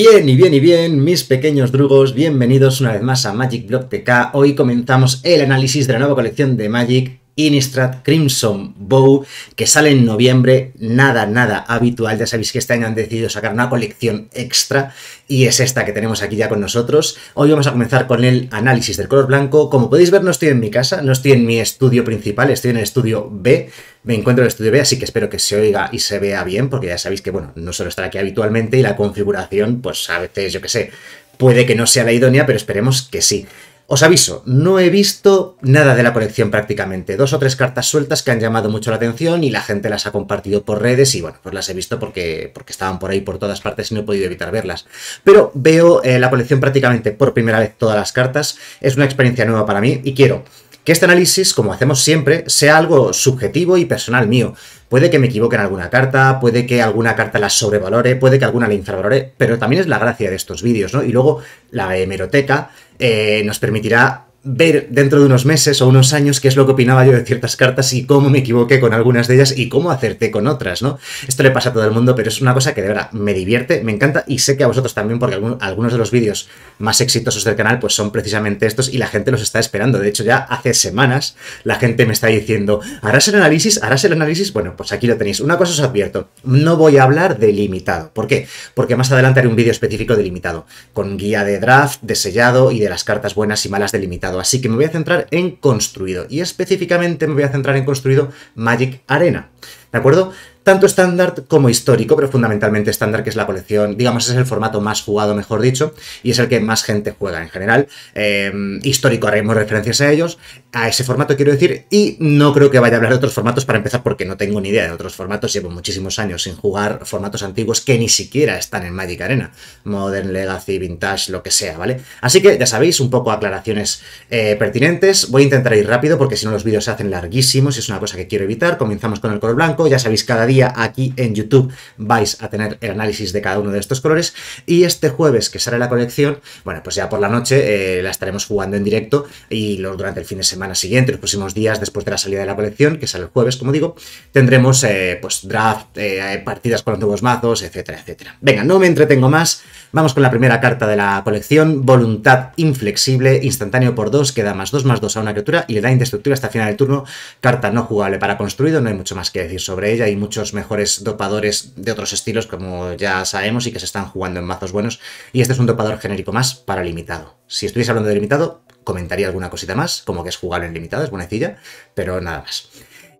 Bien y bien y bien, mis pequeños drugos, bienvenidos una vez más a Magic Block TK. Hoy comenzamos el análisis de la nueva colección de Magic Innistrad Crimson Bow, que sale en noviembre, nada, nada habitual. Ya sabéis que este año han decidido sacar una colección extra y es esta que tenemos aquí ya con nosotros. Hoy vamos a comenzar con el análisis del color blanco. Como podéis ver, no estoy en mi casa, no estoy en mi estudio principal, estoy en el estudio B me encuentro en el estudio B, así que espero que se oiga y se vea bien, porque ya sabéis que, bueno, no suelo estar aquí habitualmente y la configuración, pues a veces, yo qué sé, puede que no sea la idónea, pero esperemos que sí. Os aviso, no he visto nada de la colección prácticamente. Dos o tres cartas sueltas que han llamado mucho la atención y la gente las ha compartido por redes y bueno, pues las he visto porque, porque estaban por ahí por todas partes y no he podido evitar verlas. Pero veo eh, la colección prácticamente por primera vez todas las cartas. Es una experiencia nueva para mí y quiero que este análisis, como hacemos siempre, sea algo subjetivo y personal mío. Puede que me equivoque en alguna carta, puede que alguna carta la sobrevalore, puede que alguna la infravalore, pero también es la gracia de estos vídeos, ¿no? Y luego la hemeroteca eh, nos permitirá ver dentro de unos meses o unos años qué es lo que opinaba yo de ciertas cartas y cómo me equivoqué con algunas de ellas y cómo acerté con otras, ¿no? Esto le pasa a todo el mundo, pero es una cosa que de verdad me divierte, me encanta y sé que a vosotros también porque algunos de los vídeos más exitosos del canal pues son precisamente estos y la gente los está esperando. De hecho ya hace semanas la gente me está diciendo, ¿harás el análisis? ¿Harás el análisis? Bueno, pues aquí lo tenéis. Una cosa os advierto, no voy a hablar de limitado. ¿Por qué? Porque más adelante haré un vídeo específico de limitado, con guía de draft, de sellado y de las cartas buenas y malas de así que me voy a centrar en construido y específicamente me voy a centrar en construido Magic Arena. ¿De acuerdo? tanto estándar como histórico, pero fundamentalmente estándar, que es la colección, digamos, es el formato más jugado, mejor dicho, y es el que más gente juega en general. Eh, histórico haremos referencias a ellos, a ese formato quiero decir, y no creo que vaya a hablar de otros formatos para empezar, porque no tengo ni idea de otros formatos, llevo muchísimos años sin jugar formatos antiguos que ni siquiera están en Magic Arena, Modern, Legacy, Vintage, lo que sea, ¿vale? Así que ya sabéis, un poco aclaraciones eh, pertinentes, voy a intentar ir rápido porque si no los vídeos se hacen larguísimos y es una cosa que quiero evitar, comenzamos con el color blanco, ya sabéis cada día aquí en YouTube vais a tener el análisis de cada uno de estos colores y este jueves que sale la colección, bueno, pues ya por la noche eh, la estaremos jugando en directo y luego durante el fin de semana siguiente, los próximos días después de la salida de la colección, que sale el jueves, como digo, tendremos eh, pues draft, eh, partidas con nuevos mazos, etcétera, etcétera. Venga, no me entretengo más, vamos con la primera carta de la colección, Voluntad Inflexible, instantáneo por 2, que da más 2 más 2 a una criatura y le da indestructible hasta final del turno, carta no jugable para construido, no hay mucho más que decir sobre ella y muchos mejores dopadores de otros estilos, como ya sabemos, y que se están jugando en mazos buenos. Y este es un dopador genérico más para limitado. Si estuviese hablando de limitado, comentaría alguna cosita más, como que es jugable en limitado, es bonecilla, pero nada más.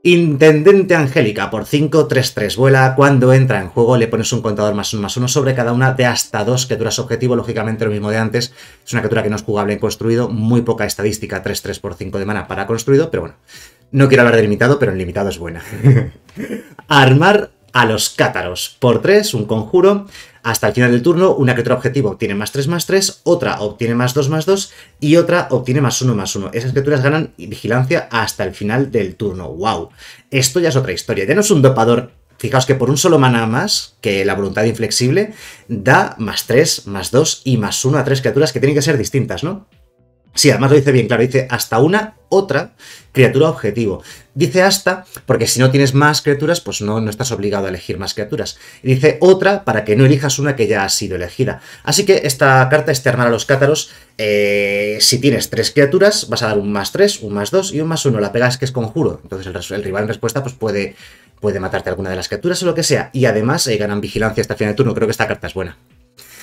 Intendente Angélica, por 5-3-3, vuela. Cuando entra en juego le pones un contador más 1 más uno sobre cada una de hasta dos criaturas objetivo, lógicamente lo mismo de antes. Es una criatura que no es jugable en construido, muy poca estadística, 3-3 por 5 de mana para construido, pero bueno. No quiero hablar de limitado, pero en limitado es buena. Armar a los cátaros. Por 3, un conjuro. Hasta el final del turno, una criatura objetivo obtiene más 3 más 3, otra obtiene más 2 más 2 y otra obtiene más 1 más 1. Esas criaturas ganan vigilancia hasta el final del turno. ¡Wow! Esto ya es otra historia. Ya no es un dopador. Fijaos que por un solo mana más, que la voluntad inflexible, da más 3, más 2 y más 1 a 3 criaturas que tienen que ser distintas, ¿no? Sí, además lo dice bien claro, dice hasta una otra criatura objetivo. Dice hasta, porque si no tienes más criaturas, pues no, no estás obligado a elegir más criaturas. Y dice otra para que no elijas una que ya ha sido elegida. Así que esta carta externa a los cátaros. Eh, si tienes tres criaturas, vas a dar un más tres, un más dos y un más uno. La pegas que es conjuro. Entonces el, rival en respuesta pues puede, puede matarte alguna de las criaturas o lo que sea. Y además eh, ganan vigilancia hasta el final de turno. Creo que esta carta es buena.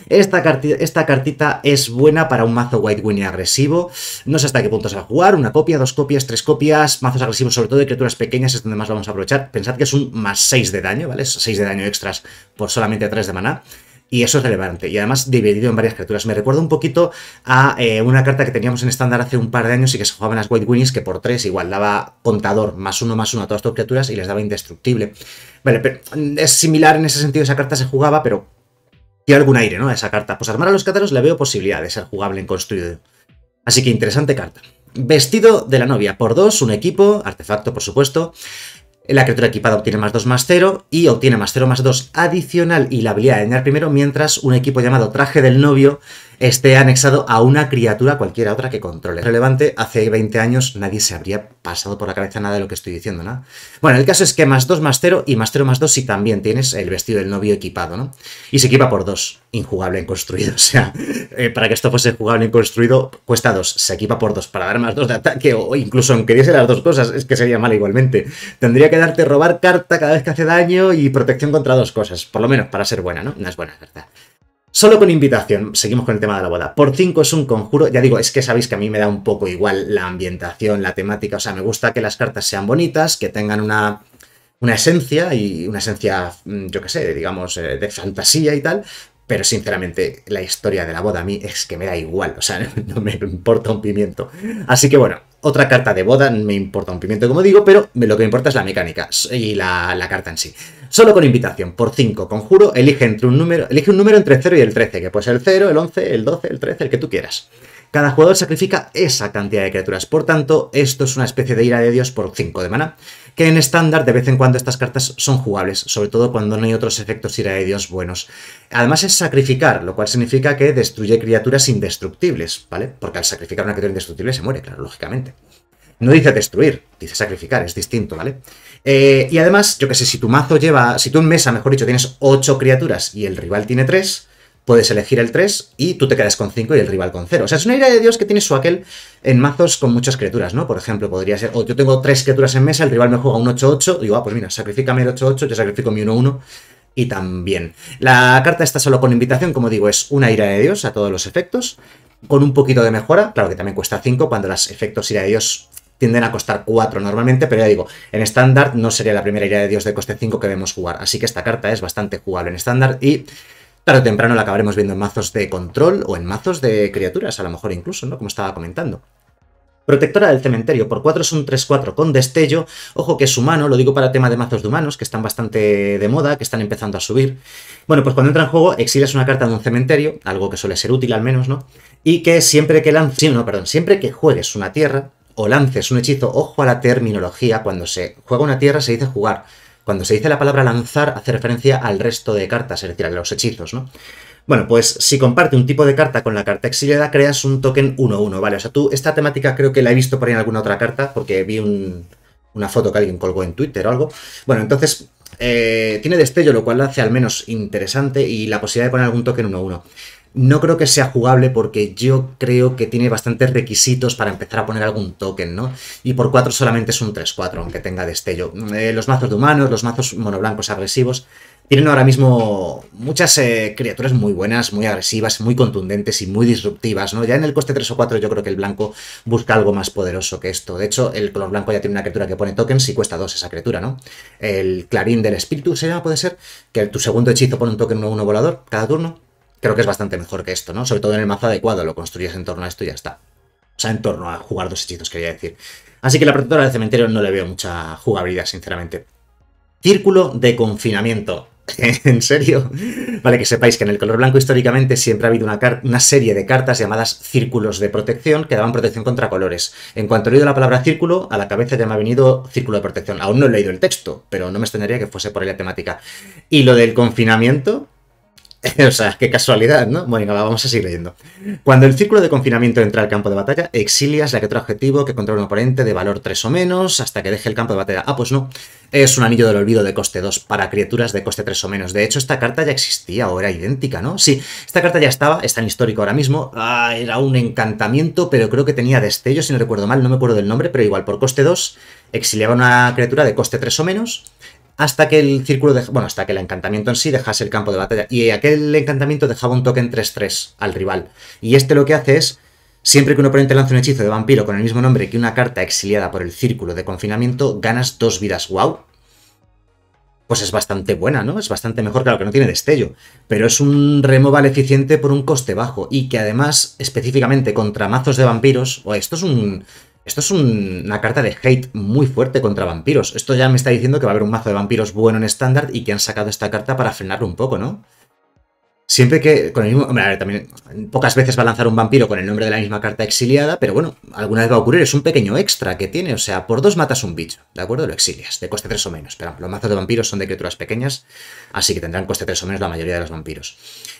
Esta, cartita, esta cartita es buena para un mazo White Winnie agresivo. No sé hasta qué puntos se va a jugar. Una copia, dos copias, tres copias. Mazos agresivos, sobre todo de criaturas pequeñas, es donde más vamos a aprovechar. Pensad que es un más 6 de daño, ¿vale? 6 de daño extras por solamente 3 de maná. Y eso es relevante. Y además dividido en varias criaturas. Me recuerdo un poquito a eh, una carta que teníamos en estándar hace un par de años y que se jugaban las White Winnies, que por 3 igual daba contador más uno más uno a todas tus criaturas y les daba indestructible. Vale, pero mm, es similar en ese sentido, esa carta se jugaba, pero y algún aire, ¿no? esa carta. Pues armar a los cátaros le veo posibilidad de ser jugable en construido. Así que interesante carta. Vestido de la novia por dos, un equipo, artefacto por supuesto. La criatura equipada obtiene más 2 más 0 y obtiene más 0 más 2 adicional y la habilidad de dañar primero, mientras un equipo llamado traje del novio esté anexado a una criatura cualquiera otra que controle. Relevante, hace 20 años nadie se habría pasado por la cabeza nada de lo que estoy diciendo, ¿no? Bueno, el caso es que más 2 más 0 y más 0 más 2 si también tienes el vestido del novio equipado, ¿no? Y se equipa por 2, injugable en construido, o sea, eh, para que esto fuese jugable en construido cuesta 2, se equipa por 2 para dar más 2 de ataque o incluso aunque diese las dos cosas, es que sería mal igualmente. Tendría que darte robar carta cada vez que hace daño y protección contra dos cosas, por lo menos para ser buena, ¿no? No es buena, es verdad. Solo con invitación, seguimos con el tema de la boda. Por 5 es un conjuro, ya digo, es que sabéis que a mí me da un poco igual la ambientación, la temática, o sea, me gusta que las cartas sean bonitas, que tengan una, una esencia y una esencia, mm, yo qué sé, digamos, eh, de fantasía y tal, pero sinceramente, la historia de la boda a mí es que me da igual, o sea, no me importa un pimiento. Así que bueno, otra carta de boda me importa un pimiento, como digo, pero lo que me importa es la mecánica y la, carta en sí. Solo con invitación, por 5, conjuro, elige, entre un número, elige un número entre 0 y el 13, que puede ser el 0, el 11, el 12, el 13, el que tú quieras. Cada jugador sacrifica esa cantidad de criaturas, por tanto, esto es una especie de ira de Dios por 5 de mana, que en estándar de vez en cuando estas cartas son jugables, sobre todo cuando no hay otros efectos ira de Dios buenos. Además es sacrificar, lo cual significa que destruye criaturas indestructibles, ¿vale? Porque al sacrificar una criatura indestructible se muere, claro, lógicamente. No dice destruir, dice sacrificar, es distinto, ¿vale? Eh, y además, yo que sé, si tu mazo lleva, si tú en mesa, mejor dicho, tienes 8 criaturas y el rival tiene 3, puedes elegir el 3 y tú te quedas con 5 y el rival con 0. O sea, es una ira de Dios que tiene su aquel en mazos con muchas criaturas, ¿no? Por ejemplo, podría ser, o yo tengo 3 criaturas en mesa, el rival me juega un 8-8, digo, ah, pues mira, sacrificame el 8-8, yo sacrifico mi 1-1 y también. La carta está solo con invitación, como digo, es una ira de Dios a todos los efectos, con un poquito de mejora, claro que también cuesta 5 cuando los efectos ira de Dios tienden a costar 4 normalmente, pero ya digo, en estándar no sería la primera ira de Dios de coste 5 que vemos jugar, así que esta carta es bastante jugable en estándar y tarde temprano la acabaremos viendo en mazos de control o en mazos de criaturas, a lo mejor incluso, ¿no? Como estaba comentando. Protectora del cementerio, por 4 es un 3-4 con destello. Ojo que es humano, lo digo para tema de mazos de humanos, que están bastante de moda, que están empezando a subir. Bueno, pues cuando entra en juego, exiles una carta de un cementerio, algo que suele ser útil al menos, ¿no? Y que siempre que lances. Sí, no, perdón, siempre que juegues una tierra o lances un hechizo, ojo a la terminología, cuando se juega una tierra se dice jugar. Cuando se dice la palabra lanzar, hace referencia al resto de cartas, es decir, a los hechizos, ¿no? Bueno, pues si comparte un tipo de carta con la carta exiliada, creas un token 1-1, ¿vale? O sea, tú, esta temática creo que la he visto por ahí en alguna otra carta, porque vi una foto que alguien colgó en Twitter o algo. Bueno, entonces eh, tiene destello, lo cual lo hace al menos interesante, y la posibilidad de poner algún token 1-1. No creo que sea jugable porque yo creo que tiene bastantes requisitos para empezar a poner algún token, ¿no? Y por 4 solamente es un 3-4, aunque tenga destello. Eh, los mazos de humanos, los mazos monoblancos agresivos, tienen ahora mismo muchas eh, criaturas muy buenas, muy agresivas, muy contundentes y muy disruptivas, ¿no? Ya en el coste 3 o 4 yo creo que el blanco busca algo más poderoso que esto. De hecho, el color blanco ya tiene una criatura que pone tokens y cuesta 2 esa criatura, ¿no? El clarín del espíritu se llama, puede ser, que tu segundo hechizo pone un token 1-1 volador cada turno creo que es bastante mejor que esto, ¿no? Sobre todo en el mazo adecuado, lo construyes en torno a esto y ya está. O sea, en torno a jugar dos hechizos, quería decir. Así que la protectora del cementerio no le veo mucha jugabilidad, sinceramente. Círculo de confinamiento. ¿En serio? Vale, que sepáis que en el color blanco históricamente siempre ha habido una, serie de cartas llamadas círculos de protección que daban protección contra colores. En cuanto he leído la palabra círculo, a la cabeza ya me ha venido círculo de protección. Aún no he leído el texto, pero no me extendería que fuese por ahí la temática. Y lo del confinamiento, o sea, qué casualidad, ¿no? Bueno, vamos a seguir leyendo. Cuando el círculo de confinamiento entra al campo de batalla, exilias la que objetivo que controla un oponente de valor 3 o menos hasta que deje el campo de batalla. Ah, pues no. Es un anillo del olvido de coste 2 para criaturas de coste 3 o menos. De hecho, esta carta ya existía o era idéntica, ¿no? Sí, esta carta ya estaba, está en histórico ahora mismo. Ah, era un encantamiento, pero creo que tenía destello, si no recuerdo mal, no me acuerdo del nombre, pero igual por coste 2 exiliaba una criatura de coste 3 o menos hasta que el círculo de, bueno, hasta que el encantamiento en sí dejase el campo de batalla. Y aquel encantamiento dejaba un token 3-3 al rival. Y este lo que hace es, siempre que un oponente lanza un hechizo de vampiro con el mismo nombre que una carta exiliada por el círculo de confinamiento, ganas dos vidas. ¡Wow! Pues es bastante buena, ¿no? Es bastante mejor, que lo que no tiene destello, pero es un removal eficiente por un coste bajo y que además, específicamente contra mazos de vampiros, o esto es un, esto es una carta de hate muy fuerte contra vampiros. Esto ya me está diciendo que va a haber un mazo de vampiros bueno en estándar y que han sacado esta carta para frenarlo un poco, ¿no? Siempre que con el mismo... a ver, también pocas veces va a lanzar un vampiro con el nombre de la misma carta exiliada, pero bueno, alguna vez va a ocurrir. Es un pequeño extra que tiene, o sea, por dos matas un bicho, ¿de acuerdo? Lo exilias, de coste tres o menos. Pero los mazos de vampiros son de criaturas pequeñas, así que tendrán coste tres o menos la mayoría de los vampiros.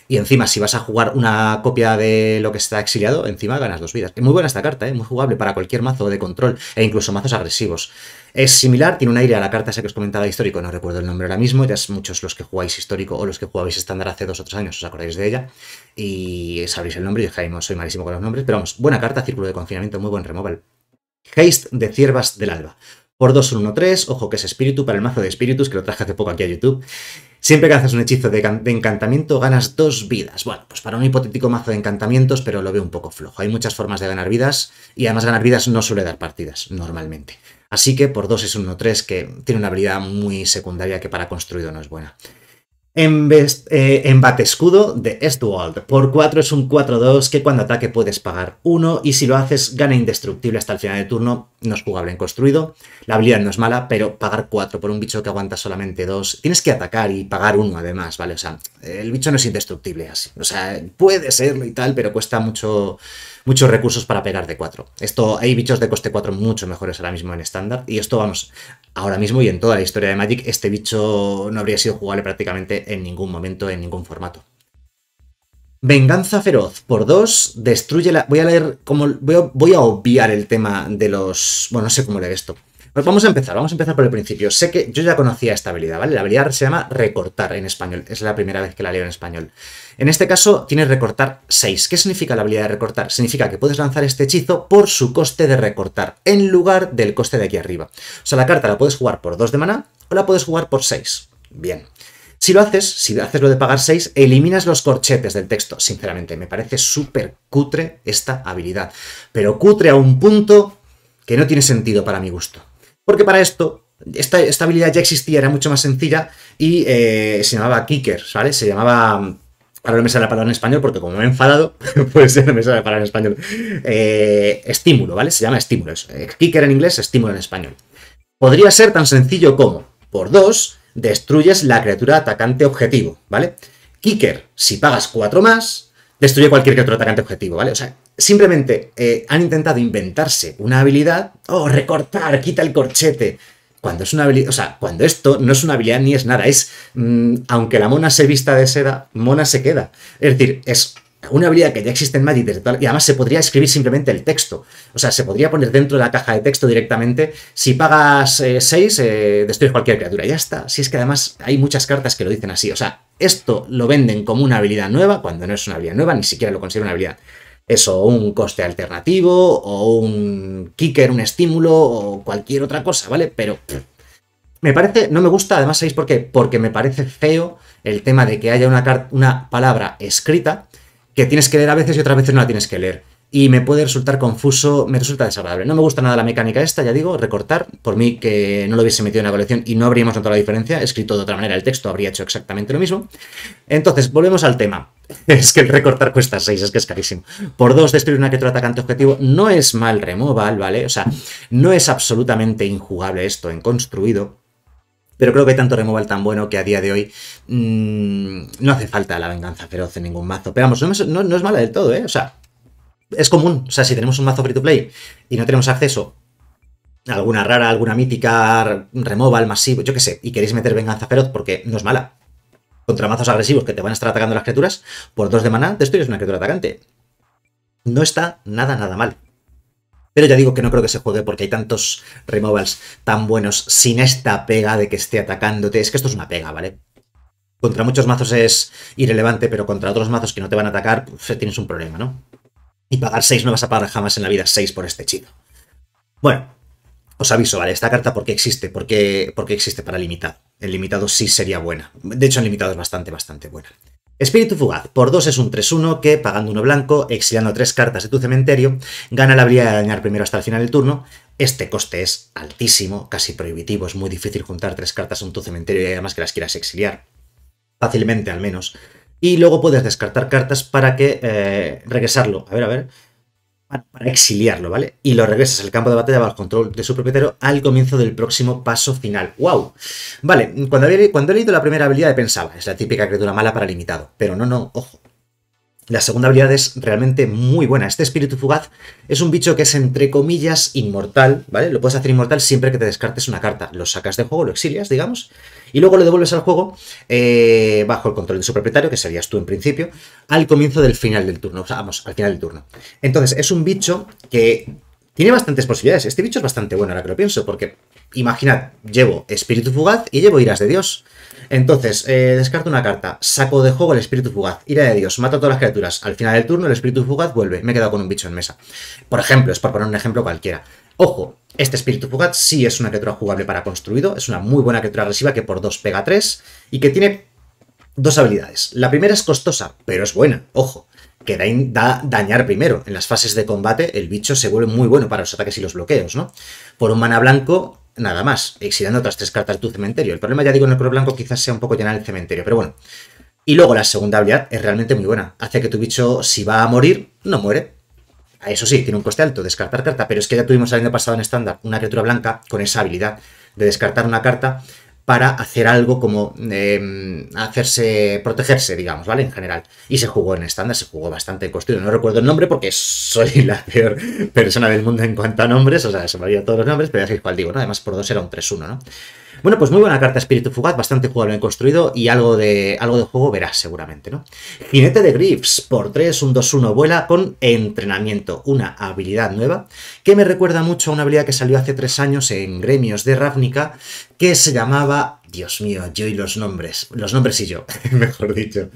Y encima, si vas a jugar una copia de lo que está exiliado, encima ganas dos vidas. Muy buena esta carta, ¿eh? muy jugable para cualquier mazo de control e incluso mazos agresivos. Es similar, tiene un aire a la carta esa que os comentaba histórico, no recuerdo el nombre ahora mismo, ya es muchos los que jugáis histórico o los que jugabais estándar hace dos o tres años, os acordáis de ella, y sabréis el nombre, y Jaime, soy malísimo con los nombres, pero vamos, buena carta, círculo de confinamiento, muy buen removal. Haste de Ciervas del Alba. Por 2 1-3, ojo que es espíritu para el mazo de espíritus, que lo traje hace poco aquí a YouTube. Siempre que haces un hechizo de, encantamiento ganas dos vidas. Bueno, pues para un hipotético mazo de encantamientos, pero lo veo un poco flojo. Hay muchas formas de ganar vidas y además ganar vidas no suele dar partidas, normalmente. Así que por 2 es 1-3, que tiene una habilidad muy secundaria que para construido no es buena. En eh, bate escudo de Estuald. Por 4 es un 4-2 que cuando ataque puedes pagar 1 y si lo haces gana indestructible hasta el final de turno. No es jugable en construido. La habilidad no es mala, pero pagar 4 por un bicho que aguanta solamente 2. Tienes que atacar y pagar 1 además, ¿vale? O sea, el bicho no es indestructible así. O sea, puede serlo y tal, pero cuesta mucho, muchos recursos para pegar de 4. Esto, hay bichos de coste 4 mucho mejores ahora mismo en estándar y esto, vamos, ahora mismo y en toda la historia de Magic, este bicho no habría sido jugable prácticamente en ningún momento, en ningún formato. Venganza feroz por 2 destruye la... Voy a leer como... Voy a, voy a obviar el tema de los... Bueno, no sé cómo leer esto. Pues vamos a empezar, vamos a empezar por el principio. Sé que yo ya conocía esta habilidad, ¿vale? La habilidad se llama recortar en español. Es la primera vez que la leo en español. En este caso tienes recortar 6. ¿Qué significa la habilidad de recortar? Significa que puedes lanzar este hechizo por su coste de recortar, en lugar del coste de aquí arriba. O sea, la carta la puedes jugar por 2 de maná o la puedes jugar por 6. Bien. Si lo haces, si haces lo de pagar 6, eliminas los corchetes del texto. Sinceramente, me parece súper cutre esta habilidad. Pero cutre a un punto que no tiene sentido para mi gusto. Porque para esto esta, habilidad ya existía, era mucho más sencilla y eh, se llamaba Kicker, ¿vale? Se llamaba Ahora no me sale la palabra en español porque como me he enfadado, pues no me sale la palabra en español. Eh, estímulo, ¿vale? Se llama estímulo. Eh, kicker en inglés, estímulo en español. Podría ser tan sencillo como, por dos, destruyes la criatura atacante objetivo, ¿vale? Kicker, si pagas cuatro más, destruye cualquier criatura atacante objetivo, ¿vale? O sea, simplemente eh, han intentado inventarse una habilidad, oh, recortar, quita el corchete, cuando es una habilidad, o sea, cuando esto no es una habilidad ni es nada, es mm, aunque la mona se vista de seda, mona se queda. Es decir, es una habilidad que ya existe en Magic y además se podría escribir simplemente el texto. O sea, se podría poner dentro de la caja de texto directamente, si pagas 6, eh, eh, destruyes cualquier criatura, ya está. Si es que además hay muchas cartas que lo dicen así. O sea, esto lo venden como una habilidad nueva, cuando no es una habilidad nueva, ni siquiera lo considero una habilidad eso, un coste alternativo o un kicker, un estímulo o cualquier otra cosa, ¿vale? Pero me parece, no me gusta, además, ¿sabéis por qué? Porque me parece feo el tema de que haya una, una palabra escrita que tienes que leer a veces y otras veces no la tienes que leer y me puede resultar confuso, me resulta desagradable. No me gusta nada la mecánica esta, ya digo, recortar. Por mí que no lo hubiese metido en la colección y no habríamos notado la diferencia, escrito de otra manera el texto habría hecho exactamente lo mismo. Entonces, volvemos al tema. Es que el recortar cuesta 6, es que es carísimo. Por 2, destruir una que otro atacante objetivo no es mal removal, ¿vale? O sea, no es absolutamente injugable esto en construido. Pero creo que hay tanto removal tan bueno que a día de hoy mm, no hace falta la venganza feroz en ningún mazo. Pero vamos, no no es mala del todo, ¿eh? O sea, es común. O sea, si tenemos un mazo free to play y no tenemos acceso a alguna rara, alguna mítica, removal, masivo, yo qué sé, y queréis meter venganza feroz porque no es mala, contra mazos agresivos que te van a estar atacando las criaturas, por dos de maná destruyes una criatura atacante. No está nada, nada mal. Pero ya digo que no creo que se juegue porque hay tantos removals tan buenos sin esta pega de que esté atacándote. Es que esto es una pega, ¿vale? Contra muchos mazos es irrelevante, pero contra otros mazos que no te van a atacar, pues tienes un problema, ¿no? Y pagar 6 no vas a pagar jamás en la vida 6 por este chido. Bueno, os aviso, ¿vale? Esta carta, ¿por qué existe? ¿Por qué, existe para limitado? el limitado sí sería buena. De hecho, el limitado es bastante, bastante buena. Espíritu Fugaz. Por 2 es un 3-1 que, pagando uno blanco, exiliando 3 cartas de tu cementerio, gana la habilidad de dañar primero hasta el final del turno. Este coste es altísimo, casi prohibitivo. Es muy difícil juntar 3 cartas en tu cementerio y además que las quieras exiliar. Fácilmente, al menos. Y luego puedes descartar cartas para que eh, regresarlo. A ver, a ver. Para, exiliarlo, ¿vale? Y lo regresas al campo de batalla bajo control de su propietario al comienzo del próximo paso final. ¡Wow! Vale, cuando, cuando he leído la primera habilidad pensaba, es la típica criatura mala para limitado. Pero no, no, ojo. La segunda habilidad es realmente muy buena. Este espíritu fugaz es un bicho que es entre comillas inmortal, ¿vale? Lo puedes hacer inmortal siempre que te descartes una carta. Lo sacas de juego, lo exilias, digamos, y luego lo devuelves al juego eh, bajo el control de su propietario, que serías tú en principio, al comienzo del final del turno. O sea, vamos, al final del turno. Entonces, es un bicho que tiene bastantes posibilidades. Este bicho es bastante bueno ahora que lo pienso, porque imaginad, llevo espíritu fugaz y llevo iras de Dios. Entonces, eh, descarto una carta, saco de juego el espíritu fugaz, ira de Dios, mato a todas las criaturas. Al final del turno, el espíritu fugaz vuelve. Me he quedado con un bicho en mesa. Por ejemplo, es por poner un ejemplo cualquiera. Ojo, este espíritu fugaz sí es una criatura jugable para construido, es una muy buena criatura agresiva que por 2 pega 3 y que tiene dos habilidades. La primera es costosa, pero es buena, ojo, que da, da, dañar primero. En las fases de combate el bicho se vuelve muy bueno para los ataques y los bloqueos, ¿no? Por un mana blanco nada más, exiliando otras tres cartas de tu cementerio. El problema, ya digo, en el color blanco quizás sea un poco llenar el cementerio, pero bueno. Y luego la segunda habilidad es realmente muy buena. Hace que tu bicho, si va a morir, no muere. Ah, eso sí, tiene un coste alto, descartar carta, pero es que ya tuvimos habiendo pasado en estándar una criatura blanca con esa habilidad de descartar una carta para hacer algo como em, hacerse, protegerse, digamos, ¿vale? En general. Y se jugó en estándar, se jugó bastante en construido. No recuerdo el nombre porque soy la peor persona del mundo en cuanto a nombres, o sea, se me olvidan todos los nombres, pero ya sabéis cuál digo, ¿no? Además, por dos era un 3-1, ¿no? Bueno, pues muy buena carta Espíritu Fugaz, bastante jugable construido y algo de, algo de juego verás seguramente, ¿no? Jinete de Griffs, por 3, un 2-1, vuela con entrenamiento, una habilidad nueva que me recuerda mucho a una habilidad que salió hace 3 años en Gremios de Ravnica que se llamaba Dios mío, yo y los nombres. Los nombres y yo, mejor dicho.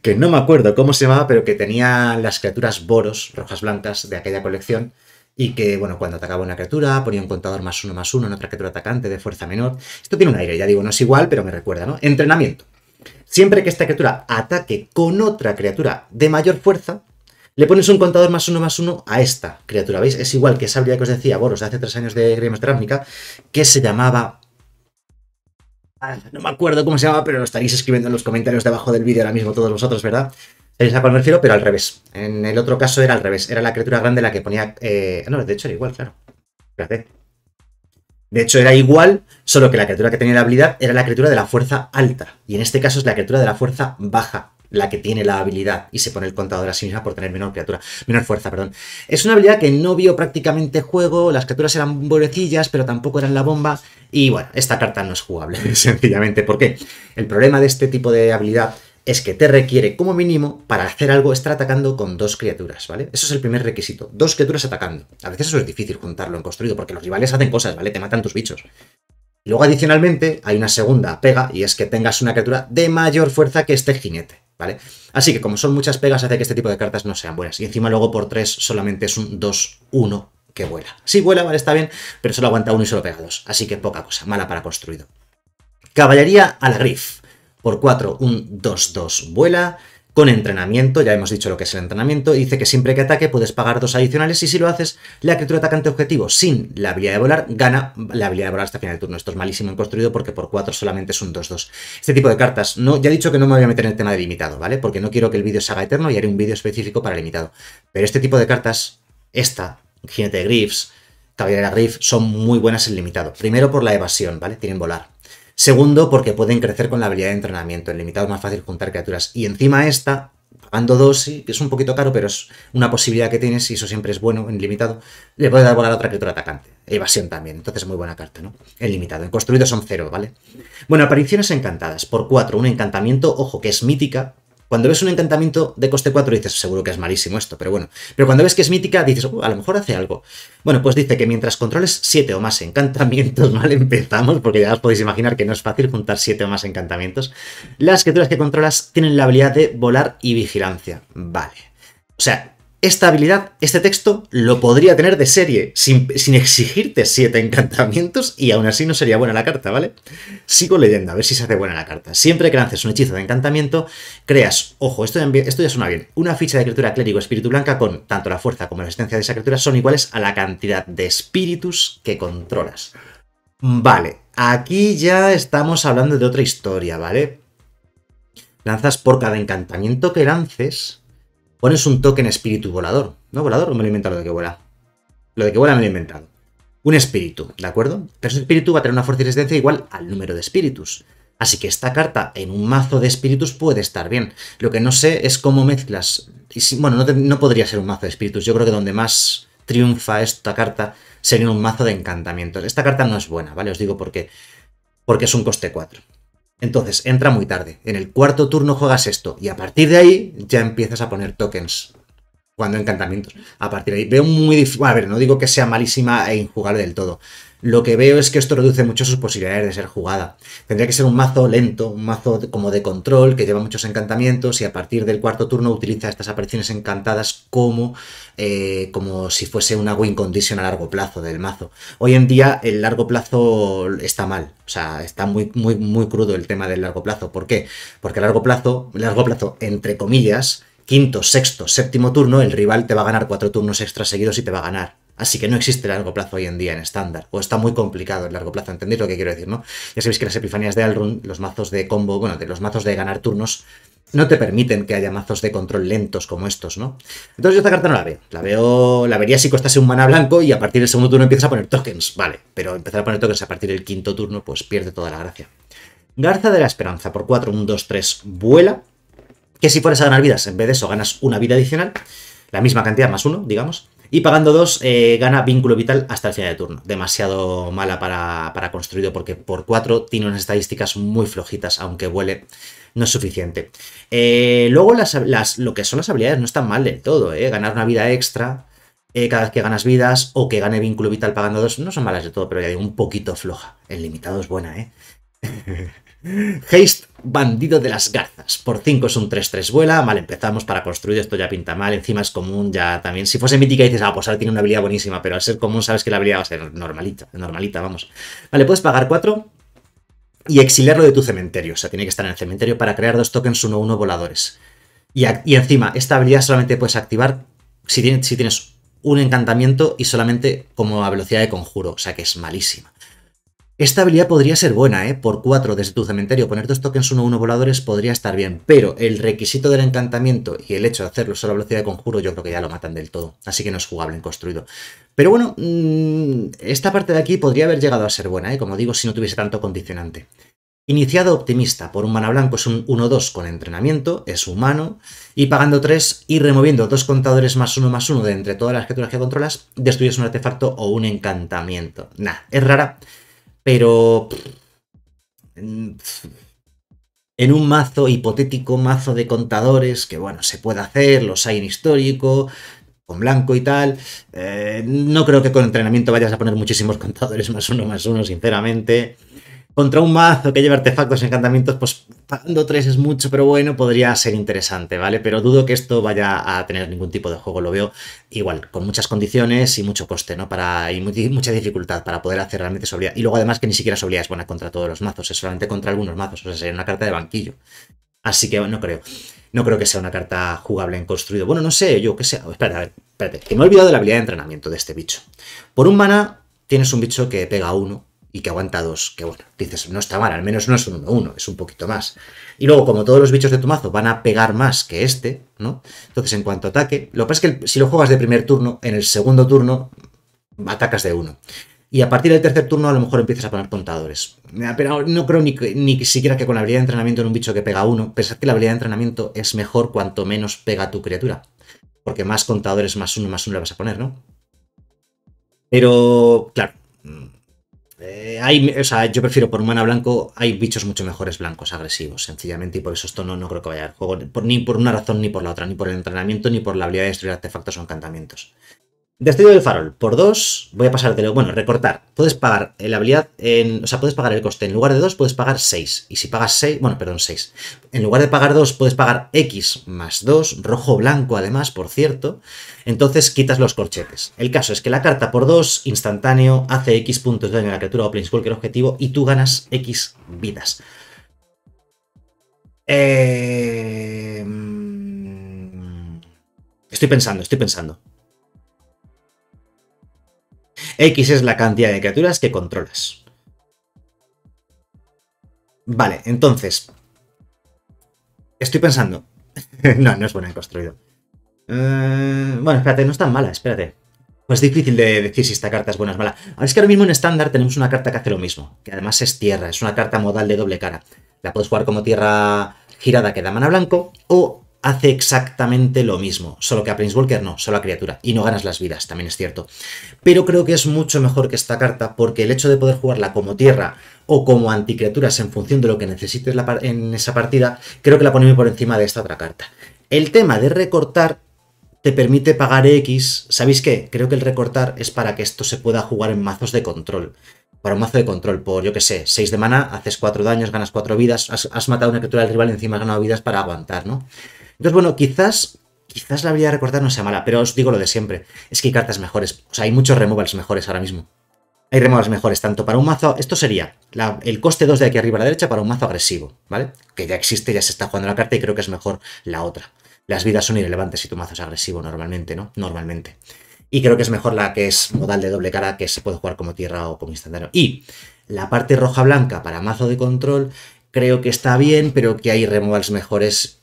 Que no me acuerdo cómo se llamaba, pero que tenía las criaturas boros, rojas blancas, de aquella colección, y que, bueno, cuando atacaba una criatura ponía un contador más uno más uno en otra criatura atacante de fuerza menor. Esto tiene un aire, ya digo, no es igual, pero me recuerda, ¿no? Entrenamiento. Siempre que esta criatura ataque con otra criatura de mayor fuerza, le pones un contador más uno más uno a esta criatura, ¿veis? Es igual que esa habilidad que os decía Boros de hace tres años de Grimm's que se llamaba... Ah, no me acuerdo cómo se llamaba, pero lo estaréis escribiendo en los comentarios debajo del vídeo ahora mismo todos vosotros, ¿verdad? Es la cual me pero al revés. En el otro caso era al revés. Era la criatura grande la que ponía. Eh, ah, no, de hecho era igual, claro. Espérate. De hecho era igual, solo que la criatura que tenía la habilidad era la criatura de la fuerza alta. Y en este caso es la criatura de la fuerza baja la que tiene la habilidad y se pone el contador a sí misma por tener menor criatura, menor fuerza, perdón. Es una habilidad que no vio prácticamente juego, las criaturas eran bolecillas, pero tampoco eran la bomba y bueno, esta carta no es jugable, sencillamente. ¿Por qué? El problema de este tipo de habilidad es que te requiere como mínimo para hacer algo estar atacando con dos criaturas, ¿vale? Eso es el primer requisito, dos criaturas atacando. A veces eso es difícil juntarlo en construido porque los rivales hacen cosas, ¿vale? Te matan tus bichos. luego adicionalmente hay una segunda pega y es que tengas una criatura de mayor fuerza que este jinete, ¿vale? Así que como son muchas pegas hace que este tipo de cartas no sean buenas. Y encima luego por tres, solamente es un 2-1 que vuela. Si vuela, vale, está bien, pero solo aguanta uno y solo pega dos. Así que poca cosa, mala para construido. Caballería a la grif por 4 un 2-2 vuela, con entrenamiento, ya hemos dicho lo que es el entrenamiento, dice que siempre que ataque puedes pagar dos adicionales y si lo haces, la criatura atacante objetivo sin la habilidad de volar gana la habilidad de volar hasta final de turno. Esto es malísimo en construido porque por 4 solamente es un 2-2. Este tipo de cartas, no, ya he dicho que no me voy a meter en el tema de limitado, ¿vale? Porque no quiero que el vídeo se haga eterno y haré un vídeo específico para limitado. Pero este tipo de cartas, esta, Jinete de Griffs, Caballera Griff, son muy buenas en limitado. Primero por la evasión, ¿vale? Tienen volar. Segundo, porque pueden crecer con la habilidad de entrenamiento. En limitado es más fácil juntar criaturas. Y encima esta, pagando dos, que es un poquito caro, pero es una posibilidad que tienes y eso siempre es bueno en limitado. Le puede dar volar a otra criatura atacante. Evasión también, entonces muy buena carta, ¿no? En limitado. En construido son cero, ¿vale? Bueno, apariciones encantadas. Por cuatro, un encantamiento, ojo, que es mítica, cuando ves un encantamiento de coste 4 dices, seguro que es malísimo esto, pero bueno. Pero cuando ves que es mítica dices, uh, a lo mejor hace algo. Bueno, pues dice que mientras controles 7 o más encantamientos, mal empezamos, porque ya os podéis imaginar que no es fácil juntar 7 o más encantamientos, las criaturas que controlas tienen la habilidad de volar y vigilancia. Vale. O sea, esta habilidad, este texto, lo podría tener de serie, sin, exigirte siete encantamientos y aún así no sería buena la carta, ¿vale? Sigo leyendo, a ver si se hace buena la carta. Siempre que lances un hechizo de encantamiento, creas, ojo, esto, esto ya suena bien, una ficha de criatura clérigo espíritu blanca con tanto la fuerza como la resistencia de esa criatura son iguales a la cantidad de espíritus que controlas. Vale, aquí ya estamos hablando de otra historia, ¿vale? Lanzas por cada encantamiento que lances, pones un token espíritu volador. ¿No volador o me lo he inventado lo de que vuela? Lo de que vuela me lo he inventado. Un espíritu, ¿de acuerdo? Pero ese espíritu va a tener una fuerza y resistencia igual al número de espíritus. Así que esta carta en un mazo de espíritus puede estar bien. Lo que no sé es cómo mezclas. Y si, bueno, no, no podría ser un mazo de espíritus. Yo creo que donde más triunfa esta carta sería un mazo de encantamientos. Esta carta no es buena, ¿vale? Os digo por Porque es un coste 4. Entonces, entra muy tarde. En el cuarto turno juegas esto y a partir de ahí ya empiezas a poner tokens jugando encantamientos. A partir de ahí, veo muy difícil. a ver, no digo que sea malísima e injugable del todo. Lo que veo es que esto reduce mucho sus posibilidades de ser jugada. Tendría que ser un mazo lento, un mazo como de control, que lleva muchos encantamientos y a partir del cuarto turno utiliza estas apariciones encantadas como, eh, como si fuese una win condition a largo plazo del mazo. Hoy en día el largo plazo está mal, o sea, está muy, muy, muy crudo el tema del largo plazo. ¿Por qué? Porque a largo plazo, largo plazo, entre comillas, quinto, sexto, séptimo turno, el rival te va a ganar cuatro turnos extra seguidos y te va a ganar. Así que no existe el largo plazo hoy en día en estándar, o está muy complicado el largo plazo, ¿entendéis lo que quiero decir, no? Ya sabéis que las epifanías de Alrun, los mazos de combo, bueno, de los mazos de ganar turnos, no te permiten que haya mazos de control lentos como estos, ¿no? Entonces yo esta carta no la veo. La veo, la vería si costase un mana blanco y a partir del segundo turno empiezas a poner tokens, vale. Pero empezar a poner tokens a partir del quinto turno, pues pierde toda la gracia. Garza de la Esperanza, por 4, 1, 2-3, vuela que si fueras a ganar vidas, en vez de eso ganas una vida adicional, la misma cantidad más uno, digamos, y pagando dos eh, gana vínculo vital hasta el final de turno. Demasiado mala para, construido porque por cuatro tiene unas estadísticas muy flojitas, aunque vuele, no es suficiente. Eh, luego las, lo que son las habilidades no están mal del todo, ¿eh? ganar una vida extra eh, cada vez que ganas vidas o que gane vínculo vital pagando dos no son malas de todo, pero ya digo, un poquito floja. El limitado es buena, ¿eh? Haste, bandido de las Garth por 5 es un 3-3 vuela, mal empezamos para construir, esto ya pinta mal, encima es común, ya también, si fuese mítica dices, ah, pues ahora tiene una habilidad buenísima, pero al ser común sabes que la habilidad va a ser normalita, normalita, vamos. Vale, puedes pagar 4 y exiliarlo de tu cementerio, o sea, tiene que estar en el cementerio para crear dos tokens 1-1 voladores. Y, encima, esta habilidad solamente puedes activar si, si tienes un encantamiento y solamente como a velocidad de conjuro, o sea que es malísima. Esta habilidad podría ser buena, ¿eh? Por 4 desde tu cementerio, poner dos tokens 1-1 voladores podría estar bien, pero el requisito del encantamiento y el hecho de hacerlo solo a velocidad de conjuro yo creo que ya lo matan del todo, así que no es jugable en construido. Pero bueno, mm, esta parte de aquí podría haber llegado a ser buena, ¿eh? Como digo, si no tuviese tanto condicionante. Iniciado optimista por un mana blanco es un 1-2 con entrenamiento, es humano, y pagando 3 y removiendo dos contadores más 1 más 1 de entre todas las criaturas que controlas, destruyes un artefacto o un encantamiento. Nah, es rara, pero en un mazo hipotético, mazo de contadores, que bueno, se puede hacer, los hay en histórico, con blanco y tal, eh, no creo que con entrenamiento vayas a poner muchísimos contadores más uno más uno, sinceramente contra un mazo que lleva artefactos, encantamientos, pues dando 3 es mucho, pero bueno, podría ser interesante, ¿vale? Pero dudo que esto vaya a tener ningún tipo de juego, lo veo igual, con muchas condiciones y mucho coste, ¿no? Para, y mucha dificultad para poder hacer realmente su Y luego además que ni siquiera sobriedad es buena contra todos los mazos, es solamente contra algunos mazos, o sea, sería una carta de banquillo. Así que no creo. No creo que sea una carta jugable en construido. Bueno, no sé, yo qué sé. Espérate, a ver, espérate. Que me he olvidado de la habilidad de entrenamiento de este bicho. Por un mana tienes un bicho que pega a uno y que aguanta dos, que bueno, dices, no está mal, al menos no es un 1 es un poquito más. Y luego, como todos los bichos de tu mazo van a pegar más que este, ¿no? Entonces, en cuanto ataque, lo que pasa es que si lo juegas de primer turno, en el segundo turno atacas de uno. Y a partir del tercer turno a lo mejor empiezas a poner contadores. Pero no creo ni, siquiera que con la habilidad de entrenamiento en un bicho que pega uno, pensad que la habilidad de entrenamiento es mejor cuanto menos pega tu criatura. Porque más contadores más uno más uno le vas a poner, ¿no? Pero, claro, eh, hay, yo prefiero por mana blanco, hay bichos mucho mejores blancos agresivos, sencillamente, y por eso esto no, creo que vaya al juego, por, ni por una razón ni por la otra, ni por el entrenamiento, ni por la habilidad de destruir artefactos o encantamientos. Destello del farol, por 2, voy a pasártelo, bueno, recortar. Puedes pagar la habilidad, en, o sea, puedes pagar el coste, en lugar de 2 puedes pagar 6. Y si pagas 6, bueno, perdón, 6. En lugar de pagar 2 puedes pagar X más 2, rojo blanco además, por cierto. Entonces quitas los corchetes. El caso es que la carta por 2, instantáneo, hace X puntos de daño a la criatura o cualquier objetivo y tú ganas X vidas. Eh, mm, estoy pensando, estoy pensando. X es la cantidad de criaturas que controlas. Vale, entonces. Estoy pensando. no, no es buena en construido. Eh, bueno, espérate, no es tan mala, espérate. Pues difícil de decir si esta carta es buena o es mala. Ahora es que ahora mismo en estándar tenemos una carta que hace lo mismo, que además es tierra, es una carta modal de doble cara. La puedes jugar como tierra girada que da mana blanco o hace exactamente lo mismo, solo que a Prince Walker no, solo a criatura, y no ganas las vidas, también es cierto. Pero creo que es mucho mejor que esta carta porque el hecho de poder jugarla como tierra o como anticriaturas en función de lo que necesites en esa partida, creo que la pone por encima de esta otra carta. El tema de recortar te permite pagar X, ¿sabéis qué? Creo que el recortar es para que esto se pueda jugar en mazos de control para un mazo de control, por yo que sé, 6 de mana, haces 4 daños, ganas 4 vidas, has, matado a una criatura del rival encima has ganado vidas para aguantar, ¿no? Entonces, bueno, quizás, quizás la habilidad de recordar no sea mala, pero os digo lo de siempre, es que hay cartas mejores, o sea, hay muchos removals mejores ahora mismo. Hay removals mejores, tanto para un mazo, esto sería el coste 2 de aquí arriba a la derecha para un mazo agresivo, ¿vale? Que ya existe, ya se está jugando la carta y creo que es mejor la otra. Las vidas son irrelevantes si tu mazo es agresivo normalmente, ¿no? Normalmente. Y creo que es mejor la que es modal de doble cara, que se puede jugar como tierra o como instantáneo. Y la parte roja-blanca para mazo de control creo que está bien, pero que hay removals mejores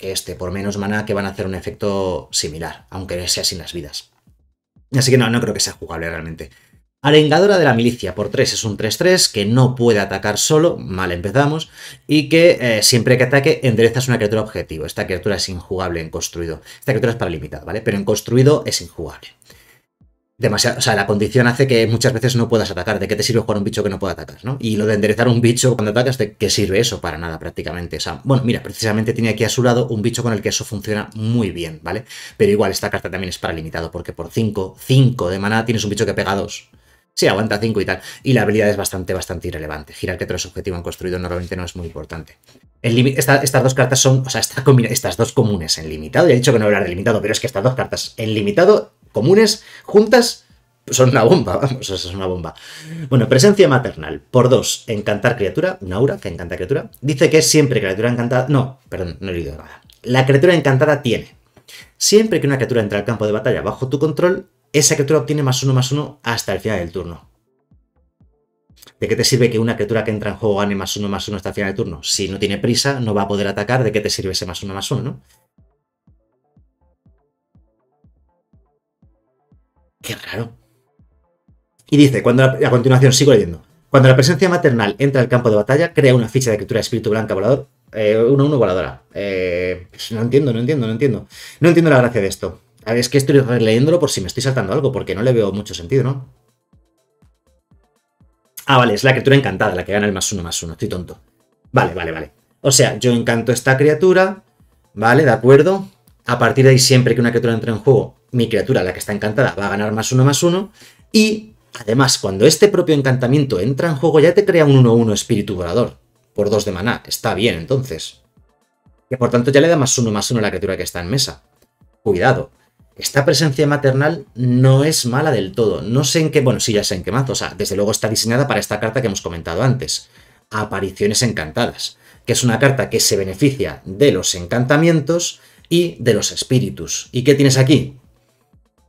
que este, por menos mana, que van a hacer un efecto similar, aunque sea sin las vidas. Así que no, no creo que sea jugable realmente. Arengadora de la milicia por 3 es un 3-3 que no puede atacar solo, mal empezamos, y que eh, siempre que ataque enderezas una criatura objetivo. Esta criatura es injugable en construido. Esta criatura es para limitar, ¿vale? Pero en construido es injugable o sea, la condición hace que muchas veces no puedas atacar. ¿De qué te sirve jugar un bicho que no pueda atacar, no? Y lo de enderezar un bicho cuando atacas, ¿de qué sirve eso? Para nada, prácticamente. O sea, bueno, mira, precisamente tiene aquí a su lado un bicho con el que eso funciona muy bien, ¿vale? Pero igual, esta carta también es para limitado, porque por 5, 5 de maná tienes un bicho que pega 2. Sí, aguanta 5 y tal. Y la habilidad es bastante, bastante irrelevante. Girar que tres objetivos han construido normalmente no es muy importante. estas dos cartas son, o sea, estas dos comunes en limitado. Ya he dicho que no hablar de limitado, pero es que estas dos cartas en limitado comunes juntas son una bomba, vamos, eso es una bomba. Bueno, presencia maternal, por dos, encantar criatura, una aura que encanta criatura. Dice que siempre criatura encantada, no, perdón, no he leído nada. La criatura encantada tiene, siempre que una criatura entra al campo de batalla bajo tu control, esa criatura obtiene más uno más uno hasta el final del turno. ¿De qué te sirve que una criatura que entra en juego gane más uno más uno hasta el final del turno? Si no tiene prisa, no va a poder atacar, ¿de qué te sirve ese más uno más uno, no? Qué raro. Y dice, cuando a continuación sigo leyendo. Cuando la presencia maternal entra al campo de batalla, crea una ficha de criatura de espíritu blanca volador, eh, una uno voladora. Eh, pues no entiendo, no entiendo, no entiendo. No entiendo la gracia de esto. es que estoy leyéndolo por si me estoy saltando algo, porque no le veo mucho sentido, ¿no? Ah, vale, es la criatura encantada, la que gana el más uno, más uno. Estoy tonto. Vale, vale, vale. O sea, yo encanto esta criatura, ¿vale? De acuerdo. A partir de ahí, siempre que una criatura entra en juego, mi criatura, la que está encantada, va a ganar más uno más uno. Y además, cuando este propio encantamiento entra en juego, ya te crea un 1-1 espíritu volador por dos de maná. Está bien, entonces. Y por tanto ya le da más uno más uno a la criatura que está en mesa. Cuidado. Esta presencia maternal no es mala del todo. No sé en qué. Bueno, sí, ya sé en qué más. O sea, desde luego está diseñada para esta carta que hemos comentado antes. Apariciones encantadas. Que es una carta que se beneficia de los encantamientos y de los espíritus. ¿Y qué tienes aquí?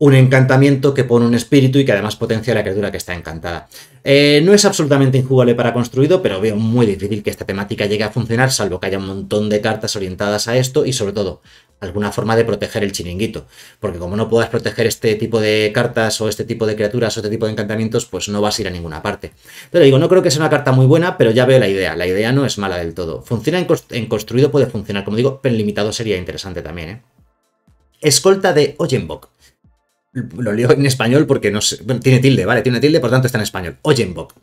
un encantamiento que pone un espíritu y que además potencia a la criatura que está encantada. Eh, no es absolutamente injugable para construido, pero veo muy difícil que esta temática llegue a funcionar, salvo que haya un montón de cartas orientadas a esto y sobre todo alguna forma de proteger el chiringuito. Porque como no puedas proteger este tipo de cartas o este tipo de criaturas o este tipo de encantamientos, pues no vas a ir a ninguna parte. Pero digo, no creo que sea una carta muy buena, pero ya veo la idea. La idea no es mala del todo. Funciona en, construido, puede funcionar, como digo, pero en limitado sería interesante también. ¿eh? Escolta de Ojenbok lo leo en español porque no sé, tiene tilde, ¿vale? Tiene tilde, por tanto está en español. Oyenbok.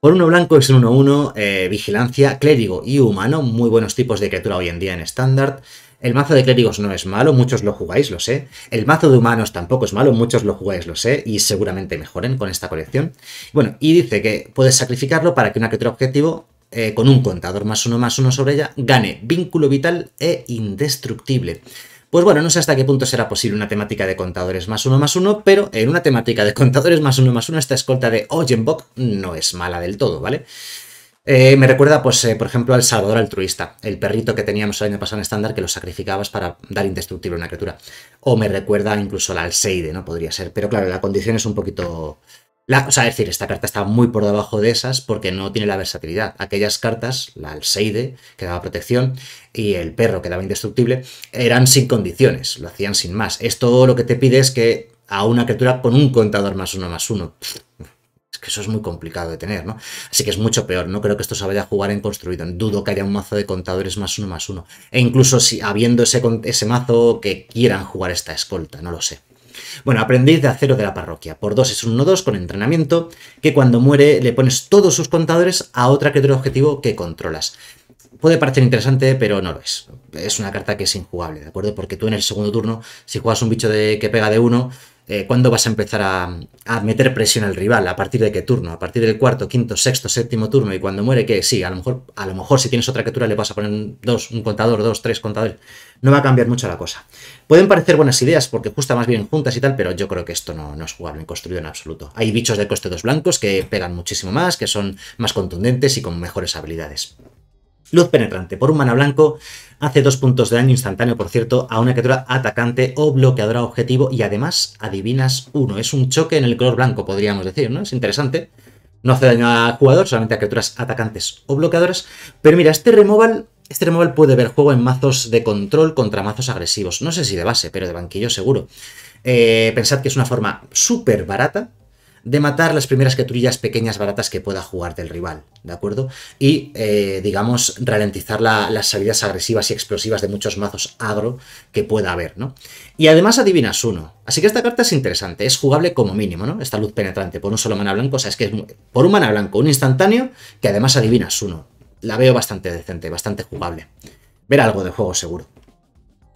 Por uno blanco es un 1-1, eh, vigilancia, clérigo y humano, muy buenos tipos de criatura hoy en día en estándar. El mazo de clérigos no es malo, muchos lo jugáis, lo sé. El mazo de humanos tampoco es malo, muchos lo jugáis, lo sé, y seguramente mejoren con esta colección. Bueno, y dice que puedes sacrificarlo para que una criatura objetivo eh, con un contador más uno más uno sobre ella, gane vínculo vital e indestructible. Pues bueno, no sé hasta qué punto será posible una temática de contadores más uno más uno, pero en una temática de contadores más uno más uno esta escolta de Ogenbock no es mala del todo, ¿vale? Eh, me recuerda, pues, eh, por ejemplo, al Salvador Altruista, el perrito que teníamos el año pasado en estándar que lo sacrificabas para dar indestructible a una criatura. O me recuerda incluso al Alseide, ¿no? Podría ser. Pero claro, la condición es un poquito o sea, es decir, esta carta está muy por debajo de esas porque no tiene la versatilidad. Aquellas cartas, la Alseide, que daba protección, y el perro, que daba indestructible, eran sin condiciones, lo hacían sin más. Esto lo que te pide es que a una criatura con un contador más uno más uno. Es que eso es muy complicado de tener, ¿no? Así que es mucho peor. No creo que esto se vaya a jugar en construido. Dudo que haya un mazo de contadores más uno más uno. E incluso si habiendo ese, ese mazo que quieran jugar esta escolta, no lo sé. Bueno, aprendiz de acero de la parroquia. Por 2 es un 1-2 con entrenamiento, que cuando muere le pones todos sus contadores a otra criatura objetivo que controlas. Puede parecer interesante, pero no lo es. Es una carta que es injugable, ¿de acuerdo? Porque tú en el segundo turno, si juegas un bicho de, que pega de 1, eh, cuándo vas a empezar a, meter presión al rival, a partir de qué turno, a partir del cuarto, quinto, sexto, séptimo turno, y cuando muere, que sí, a lo mejor, a lo mejor si tienes otra criatura le vas a poner un, dos, un contador, dos, tres contadores, no va a cambiar mucho la cosa. Pueden parecer buenas ideas porque justa más bien juntas y tal, pero yo creo que esto no, es jugable en construido en absoluto. Hay bichos de coste dos blancos que pegan muchísimo más, que son más contundentes y con mejores habilidades. Luz penetrante por un mana blanco hace dos puntos de daño instantáneo, por cierto, a una criatura atacante o bloqueadora objetivo y además adivinas uno. Es un choque en el color blanco, podríamos decir, ¿no? Es interesante. No hace daño a jugador, solamente a criaturas atacantes o bloqueadoras. Pero mira, este removal, este puede ver juego en mazos de control contra mazos agresivos. No sé si de base, pero de banquillo seguro. Eh, pensad que es una forma súper barata de matar las primeras criaturillas pequeñas baratas que pueda jugar del rival, ¿de acuerdo? Y, eh, digamos, ralentizar las salidas agresivas y explosivas de muchos mazos agro que pueda haber, ¿no? Y además adivinas uno. Así que esta carta es interesante, es jugable como mínimo, ¿no? Esta luz penetrante por un solo mana blanco, o sea, es que es por un mana blanco, un instantáneo, que además adivinas uno. La veo bastante decente, bastante jugable. Ver algo de juego seguro.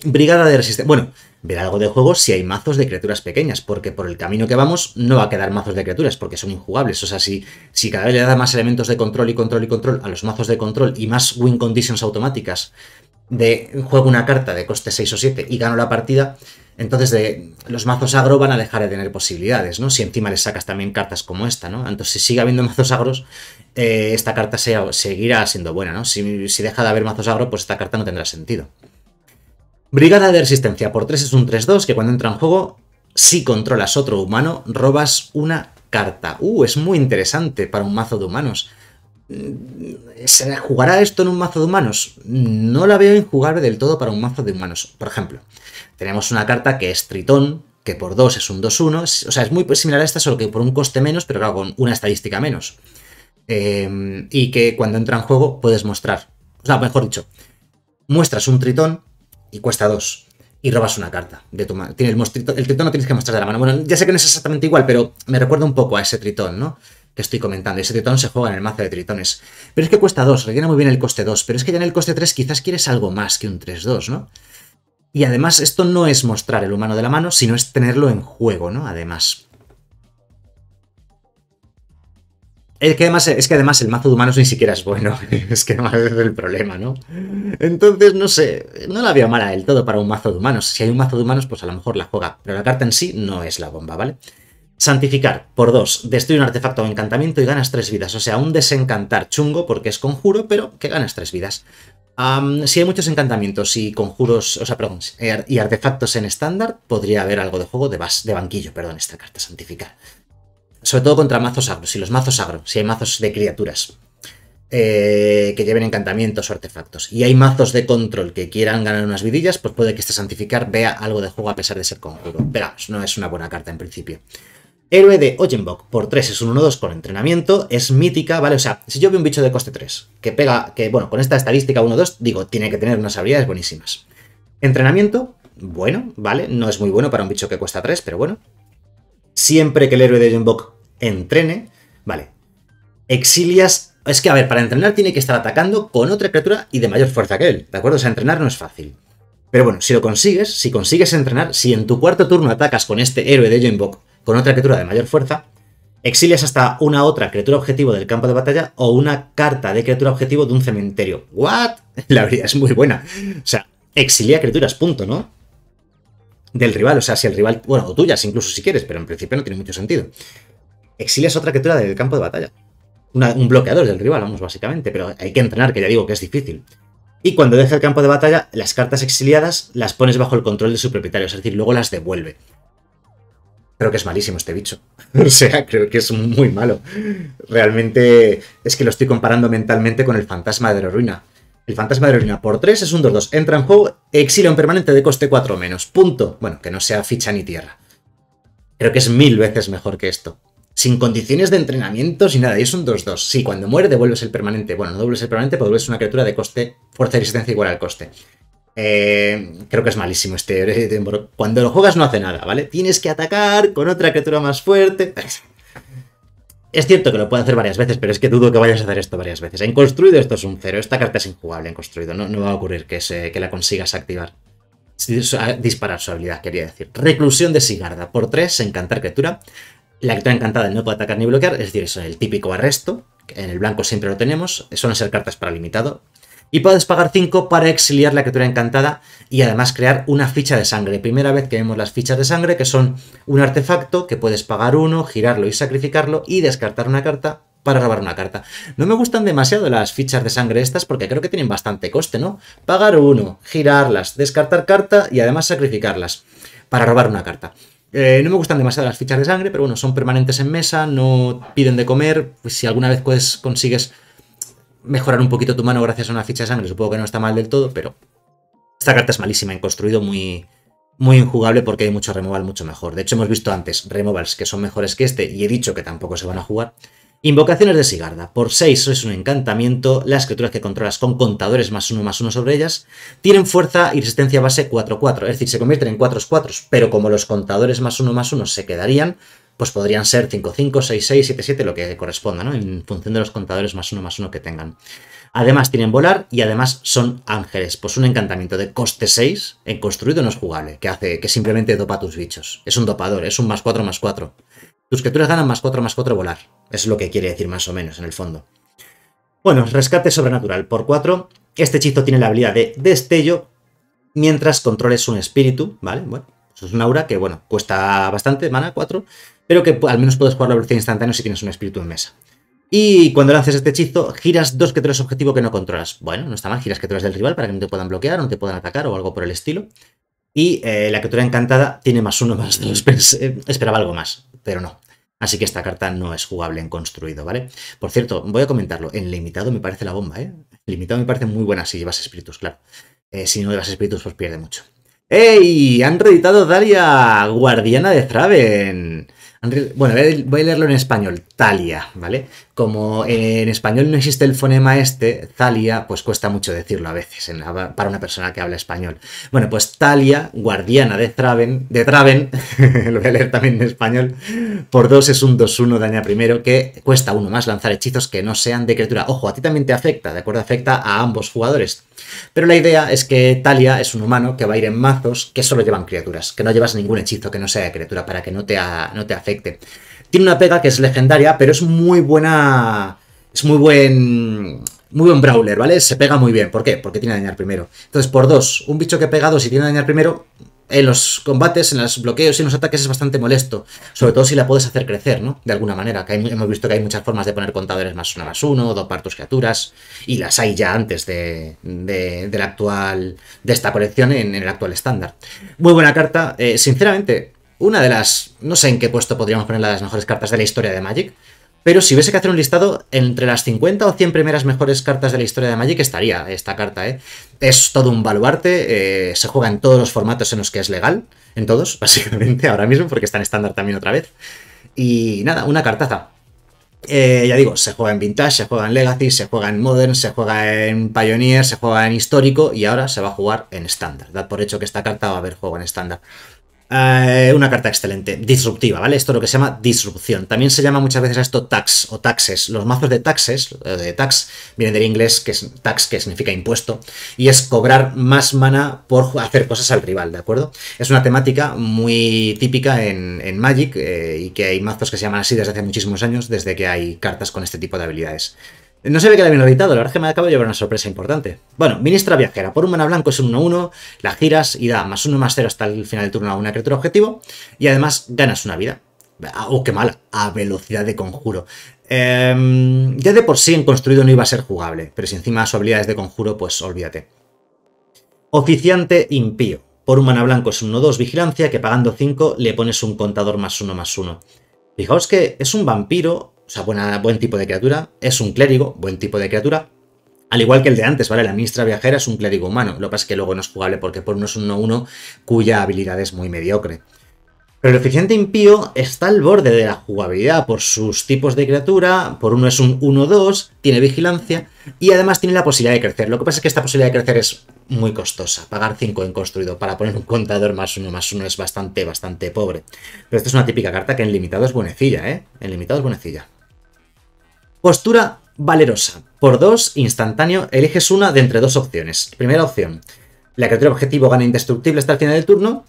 Brigada de resistencia. Bueno, ver algo de juego si hay mazos de criaturas pequeñas, porque por el camino que vamos no va a quedar mazos de criaturas, porque son injugables. O sea, si, si cada vez le da más elementos de control y control y control a los mazos de control y más win conditions automáticas de juego una carta de coste 6 o 7 y gano la partida, entonces de, los mazos agro van a dejar de tener posibilidades, ¿no? Si encima le sacas también cartas como esta, ¿no? Entonces, si sigue habiendo mazos agros, eh, esta carta seguirá siendo buena, ¿no? si deja de haber mazos agro, pues esta carta no tendrá sentido. Brigada de resistencia por 3 es un 3-2 que cuando entra en juego, si controlas otro humano, robas una carta. Uh, es muy interesante para un mazo de humanos. Mm, ¿Se jugará esto en un mazo de humanos? No la veo injugable del todo para un mazo de humanos. Por ejemplo, tenemos una carta que es Tritón, que por 2 es un 2-1. O sea, es muy similar a esta, solo que por un coste menos, pero claro, con una estadística menos. Em, y que cuando entra en juego puedes mostrar. O sea, mejor dicho, muestras un tritón y cuesta 2 y robas una carta de tu mano. El, tritón no tienes que mostrar de la mano. Bueno, ya sé que no es exactamente igual, pero me recuerda un poco a ese tritón, ¿no? Que estoy comentando. Ese tritón se juega en el mazo de tritones. Pero es que cuesta 2, rellena muy bien el coste 2, pero es que ya en el coste 3 quizás quieres algo más que un 3-2, ¿no? Y además esto no es mostrar el humano de la mano, sino es tenerlo en juego, ¿no? Además. Es que, además, es que además el mazo de humanos ni siquiera es bueno. Es que además es el problema, ¿no? Entonces, no sé, no la veo mala del todo para un mazo de humanos. Si hay un mazo de humanos, pues a lo mejor la juega. Pero la carta en sí no es la bomba, ¿vale? Santificar, por dos. destruye un artefacto o encantamiento y ganas tres vidas. O sea, un desencantar chungo porque es conjuro, pero que ganas tres vidas. si hay muchos encantamientos y conjuros, o sea, perdón, eh, y artefactos en estándar, podría haber algo de juego de, de banquillo, perdón, esta carta santificar. Sobre todo contra mazos agro. Si los mazos agro, si hay mazos de criaturas. Eh, que lleven encantamientos o artefactos. Y hay mazos de control que quieran ganar unas vidillas, pues puede que este santificar vea algo de juego a pesar de ser conjuro. Pero no es una buena carta en principio. Héroe de Ojenbok por 3 es un 1-2 con entrenamiento, es mítica, ¿vale? O sea, si yo veo un bicho de coste 3 que pega, que bueno, con esta estadística 1-2, digo, tiene que tener unas habilidades buenísimas. Entrenamiento, bueno, ¿vale? No es muy bueno para un bicho que cuesta 3, pero bueno. Siempre que el héroe de Ojenbok entrene. Vale. Exilias. Es que, a ver, para entrenar tiene que estar atacando con otra criatura y de mayor fuerza que él, ¿de acuerdo? O sea, entrenar no es fácil. Pero bueno, si lo consigues, si consigues entrenar, si en tu cuarto turno atacas con este héroe de Joinbok con otra criatura de mayor fuerza, exilias hasta una otra criatura objetivo del campo de batalla o una carta de criatura objetivo de un cementerio. ¿What? La verdad es muy buena. O sea, exilia criaturas, punto, ¿no? Del rival, o sea, si el rival, bueno, o tuyas incluso si quieres, pero en principio no tiene mucho sentido exilias es otra criatura del campo de batalla. un bloqueador del rival, vamos, básicamente, pero hay que entrenar, que ya digo que es difícil. Y cuando deja el campo de batalla, las cartas exiliadas las pones bajo el control de su propietario, es decir, luego las devuelve. Creo que es malísimo este bicho. o sea, creo que es muy malo. Realmente es que lo estoy comparando mentalmente con el fantasma de la ruina. El fantasma de la ruina por 3 es un 2-2. Entra en juego, exilia un permanente de coste 4 menos. Punto. Bueno, que no sea ficha ni tierra. Creo que es mil veces mejor que esto sin condiciones de entrenamiento, sin nada. Y es un 2-2. Sí, cuando muere devuelves el permanente. Bueno, no devuelves el permanente, pero devuelves una criatura de coste, fuerza y resistencia igual al coste. Eh, creo que es malísimo este. este cuando lo juegas no hace nada, ¿vale? Tienes que atacar con otra criatura más fuerte. Es cierto que lo puede hacer varias veces, pero es que dudo que vayas a hacer esto varias veces. En construido esto es un cero. Esta carta es injugable en construido. No, no va a ocurrir que, se, que la consigas activar. Disparar su habilidad, quería decir. Reclusión de Sigarda. Por 3, encantar criatura. La criatura encantada no puede atacar ni bloquear, es decir, es el típico arresto, que en el blanco siempre lo tenemos, suelen ser cartas para limitado. Y puedes pagar 5 para exiliar la criatura encantada y además crear una ficha de sangre. Primera vez que vemos las fichas de sangre, que son un artefacto que puedes pagar uno, girarlo y sacrificarlo y descartar una carta para robar una carta. No me gustan demasiado las fichas de sangre estas porque creo que tienen bastante coste, ¿no? Pagar uno, girarlas, descartar carta y además sacrificarlas para robar una carta. Eh, no me gustan demasiado las fichas de sangre, pero bueno, son permanentes en mesa, no piden de comer. Pues si alguna vez puedes, consigues mejorar un poquito tu mano gracias a una ficha de sangre, supongo que no está mal del todo, pero esta carta es malísima en construido, muy, muy injugable porque hay mucho removal mucho mejor. De hecho, hemos visto antes removals que son mejores que este y he dicho que tampoco se van a jugar. Invocaciones de Sigarda. Por 6 es un encantamiento. Las criaturas que controlas con contadores más 1 más 1 sobre ellas tienen fuerza y resistencia base 4-4. Es decir, se convierten en 4-4, pero como los contadores más 1 más 1 se quedarían, pues podrían ser 5-5, 6-6, 7-7, lo que corresponda, ¿no? En función de los contadores más 1 más 1 que tengan. Además tienen volar y además son ángeles. Pues un encantamiento de coste 6 en eh, construido no es jugable, que hace que simplemente dopa tus bichos. Es un dopador, es un más 4 más 4. Tus criaturas ganan más 4, más 4 volar. Es lo que quiere decir más o menos en el fondo. Bueno, rescate sobrenatural por 4. Este hechizo tiene la habilidad de destello mientras controles un espíritu, ¿vale? Bueno, eso es una aura que, bueno, cuesta bastante, mana 4, pero que al menos puedes jugar la velocidad instantánea si tienes un espíritu en mesa. Y cuando lances este hechizo, giras dos criaturas objetivo que no controlas. Bueno, no está mal, giras criaturas del rival para que no te puedan bloquear, no te puedan atacar o algo por el estilo. Y eh, la criatura encantada tiene más uno, más eh, esperaba algo más pero no. Así que esta carta no es jugable en construido, ¿vale? Por cierto, voy a comentarlo. En limitado me parece la bomba, ¿eh? Limitado me parece muy buena si llevas espíritus, claro. Eh, si no llevas espíritus, pues pierde mucho. ¡Ey! Han reeditado Dalia, guardiana de Thraven. Bueno, voy a leerlo en español, Talia, ¿vale? Como en español no existe el fonema este, Talia, pues cuesta mucho decirlo a veces para una persona que habla español. Bueno, pues Talia, guardiana de Traven, de Traven, lo voy a leer también en español, por dos es un 2-1 daña primero, que cuesta uno más lanzar hechizos que no sean de criatura. Ojo, a ti también te afecta, ¿de acuerdo? Afecta a ambos jugadores. Pero la idea es que Talia es un humano que va a ir en mazos que solo llevan criaturas, que no llevas ningún hechizo que no sea de criatura para que no te, no te afecte. Tiene una pega que es legendaria, pero es muy buena... Es muy buen... Muy buen brawler, ¿vale? Se pega muy bien. ¿Por qué? Porque tiene dañar primero. Entonces, por dos, un bicho que pega dos y tiene dañar primero, en los combates, en los bloqueos y en los ataques es bastante molesto, sobre todo si la puedes hacer crecer, ¿no? De alguna manera, que hemos visto que hay muchas formas de poner contadores más uno más uno, dos partos criaturas, y las hay ya antes de, de, la actual, de esta colección en, el actual estándar. Muy buena carta, eh, sinceramente, una de las, no sé en qué puesto podríamos de las mejores cartas de la historia de Magic, pero si hubiese que hacer un listado entre las 50 o 100 primeras mejores cartas de la historia de Magic, estaría esta carta. ¿eh? Es todo un baluarte, eh, se juega en todos los formatos en los que es legal, en todos, básicamente, ahora mismo, porque está en estándar también otra vez. Y nada, una cartaza. Eh, ya digo, se juega en Vintage, se juega en Legacy, se juega en Modern, se juega en Pioneer, se juega en Histórico y ahora se va a jugar en estándar. por hecho que esta carta va a haber juego en estándar. Eh, una carta excelente, disruptiva, ¿vale? Esto es lo que se llama disrupción. También se llama muchas veces a esto tax o taxes. Los mazos de taxes, eh, de tax, vienen del inglés, que es tax, que significa impuesto, y es cobrar más mana por hacer cosas al rival, ¿de acuerdo? Es una temática muy típica en, Magic eh, y que hay mazos que se llaman así desde hace muchísimos años, desde que hay cartas con este tipo de habilidades. No se ve que la habían editado, la verdad es que me acabo de llevar una sorpresa importante. Bueno, Ministra Viajera, por un mana blanco es un 1-1, la giras y da más 1 más 0 hasta el final del turno a una criatura objetivo, y además ganas una vida. ¡Oh, qué mal! A velocidad de conjuro. Em, ya de por sí en construido no iba a ser jugable, pero si encima su habilidad es de conjuro, pues olvídate. Oficiante impío. Por un mana blanco es un 1-2 vigilancia, que pagando 5 le pones un contador más 1 más 1. Fijaos que es un vampiro o sea, buen tipo de criatura. Es un clérigo, buen tipo de criatura. Al igual que el de antes, ¿vale? La ministra viajera es un clérigo humano. Lo que pasa es que luego no es jugable porque por uno es un 1-1 cuya habilidad es muy mediocre. Pero el eficiente impío está al borde de la jugabilidad por sus tipos de criatura, por uno es un 1-2, tiene vigilancia y además tiene la posibilidad de crecer. Lo que pasa es que esta posibilidad de crecer es muy costosa. Pagar 5 en construido para poner un contador más uno más uno es bastante, bastante pobre. Pero esta es una típica carta que en limitado es buenecilla, ¿eh? En limitado es buenecilla. Postura valerosa. Por 2, instantáneo, eliges una de entre dos opciones. Primera opción, la criatura objetivo gana indestructible hasta el final del turno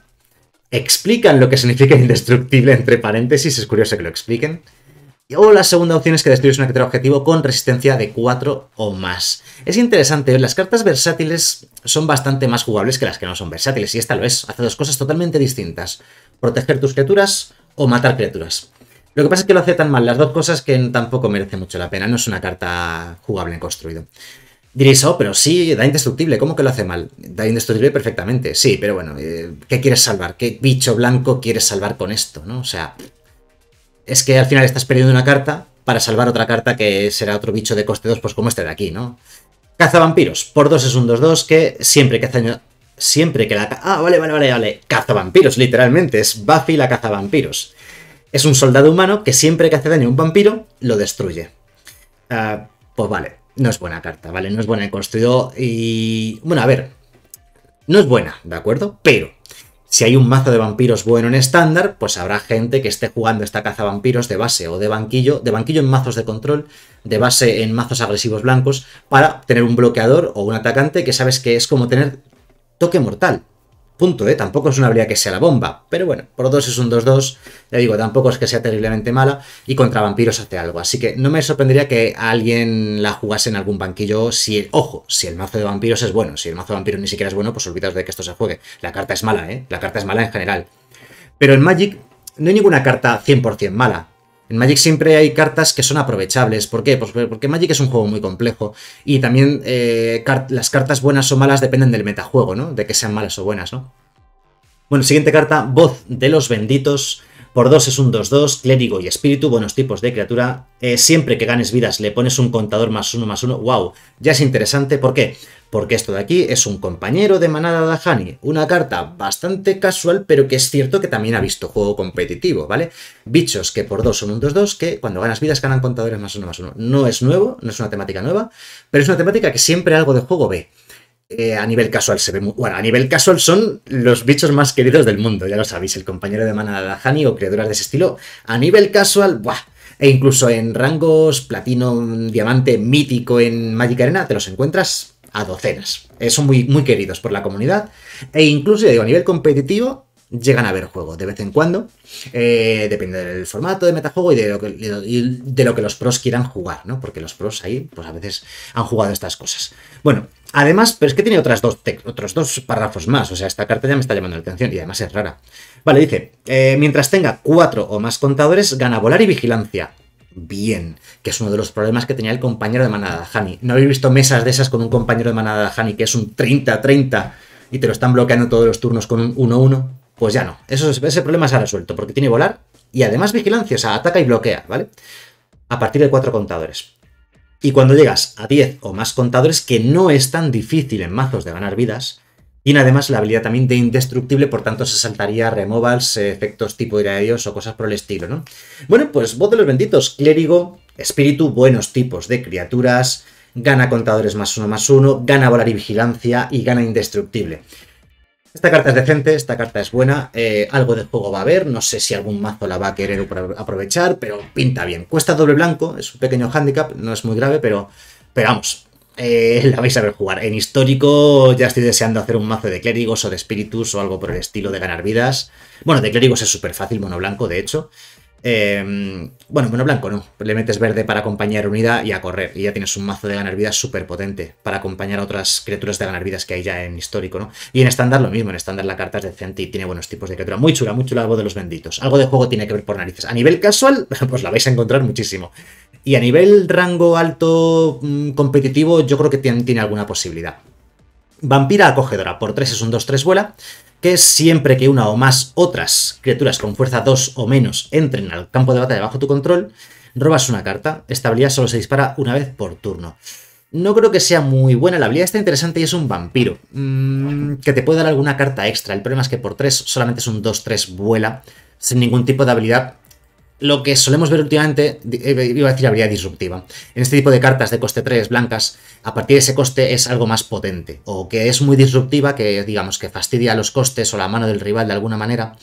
explican lo que significa indestructible, entre paréntesis, es curioso que lo expliquen. O la segunda opción es que destruyes una criatura objetivo con resistencia de 4 o más. Es interesante, ¿eh? las cartas versátiles son bastante más jugables que las que no son versátiles, y esta lo es. Hace dos cosas totalmente distintas. Proteger tus criaturas o matar criaturas. Lo que pasa es que lo hace tan mal las dos cosas que tampoco merece mucho la pena. No es una carta jugable en construido. Diréis, oh, pero sí, da indestructible, ¿cómo que lo hace mal? Da indestructible perfectamente, sí, pero bueno, eh, ¿qué quieres salvar? ¿Qué bicho blanco quieres salvar con esto? ¿no? O sea, es que al final estás perdiendo una carta para salvar otra carta que será otro bicho de coste 2, pues como este de aquí, ¿no? Cazavampiros, por 2 es un 2-2 que siempre que hace daño... siempre que la... Ah, vale, vale, vale, vale. Cazavampiros, literalmente. Es Buffy la cazavampiros. Es un soldado humano que siempre que hace daño a un vampiro, lo destruye. Ah, pues vale no es buena carta, ¿vale? No es buena en construido y... Bueno, a ver, no es buena, ¿de acuerdo? Pero si hay un mazo de vampiros bueno en estándar, pues habrá gente que esté jugando esta caza vampiros de base o de banquillo, de banquillo en mazos de control, de base en mazos agresivos blancos, para tener un bloqueador o un atacante que sabes que es como tener toque mortal, Punto, ¿eh? Tampoco es una habilidad que sea la bomba. Pero bueno, por 2 es un 2-2. Ya digo, tampoco es que sea terriblemente mala. Y contra vampiros hace algo. Así que no me sorprendería que alguien la jugase en algún banquillo. Si, ojo, si el mazo de vampiros es bueno. Si el mazo de vampiros ni siquiera es bueno, pues olvidaos de que esto se juegue. La carta es mala, ¿eh? La carta es mala en general. Pero en Magic no hay ninguna carta 100% mala. En Magic siempre hay cartas que son aprovechables. ¿Por qué? Pues porque Magic es un juego muy complejo. Y también eh, las cartas buenas o malas dependen del metajuego, ¿no? De que sean malas o buenas, ¿no? Bueno, siguiente carta, Voz de los Benditos. Por 2 es un 2-2, clérigo y espíritu, buenos tipos de criatura. Eh, siempre que ganes vidas le pones un contador más uno más uno. ¡Wow! Ya es interesante. ¿Por qué? porque esto de aquí es un compañero de manada de Hani, una carta bastante casual, pero que es cierto que también ha visto juego competitivo, ¿vale? Bichos que por dos son un 2-2, que cuando ganas vidas ganan contadores más uno más uno. No es nuevo, no es una temática nueva, pero es una temática que siempre algo de juego ve. Eh, a nivel casual se ve muy... Bueno, a nivel casual son los bichos más queridos del mundo, ya lo sabéis, el compañero de manada de Hani o criaturas de ese estilo. A nivel casual, ¡buah! E incluso en rangos platino, diamante, mítico en Magic Arena, te los encuentras a docenas. Eh, son muy, muy queridos por la comunidad e incluso, digo, a nivel competitivo llegan a ver juegos de vez en cuando, eh, depende del formato de metajuego y de, lo que, de lo que los pros quieran jugar, ¿no? Porque los pros ahí, pues a veces han jugado estas cosas. Bueno, Además, pero es que tiene otras dos otros dos párrafos más, o sea, esta carta ya me está llamando la atención y además es rara. Vale, dice, eh, mientras tenga cuatro o más contadores, gana volar y vigilancia bien, que es uno de los problemas que tenía el compañero de manada Hani. ¿No habéis visto mesas de esas con un compañero de manada Hani que es un 30-30 y te lo están bloqueando todos los turnos con un 1-1? Pues ya no, ese problema se ha resuelto porque tiene volar y además vigilancia, o sea, ataca y bloquea, ¿vale? A partir de cuatro contadores. Y cuando llegas a 10 o más contadores, que no es tan difícil en mazos de ganar vidas, y además la habilidad también de indestructible, por tanto se saltaría removals, eh, efectos tipo ira de Dios o cosas por el estilo, ¿no? Bueno, pues voz de los benditos, clérigo, espíritu, buenos tipos de criaturas, gana contadores más uno más uno, gana volar y vigilancia y gana indestructible. Esta carta es decente, esta carta es buena, eh, algo de juego va a haber, no sé si algún mazo la va a querer aprovechar, pero pinta bien. Cuesta doble blanco, es un pequeño handicap, no es muy grave, pero, pero vamos, eh, la vais a ver jugar. En histórico ya estoy deseando hacer un mazo de clérigos o de espíritus o algo por el estilo de ganar vidas. Bueno, de clérigos es súper fácil, mono blanco, de hecho. Em, bueno, bueno blanco no. Le metes verde para acompañar unida y a correr. Y ya tienes un mazo de ganar vida súper potente para acompañar a otras criaturas de ganar vidas que hay ya en histórico, ¿no? Y en estándar lo mismo. En estándar la carta es decente y tiene buenos tipos de criatura. Muy chula, muy chula algo de los benditos. Algo de juego tiene que ver por narices. A nivel casual, pues la vais a encontrar muchísimo. Y a nivel rango alto mm, competitivo, yo creo que tiene, tiene alguna posibilidad. Vampira acogedora. Por 3 es un 2-3 vuela que siempre que una o más otras criaturas con fuerza 2 o menos entren al campo de batalla bajo tu control, robas una carta. Esta habilidad solo se dispara una vez por turno. No creo que sea muy buena, la habilidad está interesante y es un vampiro, mm, que te puede dar alguna carta extra. El problema es que por 3 solamente es un 2-3 vuela, sin ningún tipo de habilidad lo que solemos ver últimamente, eh, eh, iba a decir habría disruptiva. En este tipo de cartas de coste 3 blancas, a partir de ese coste es algo más potente, o que es muy disruptiva, que digamos que fastidia los costes o la mano del rival de alguna manera,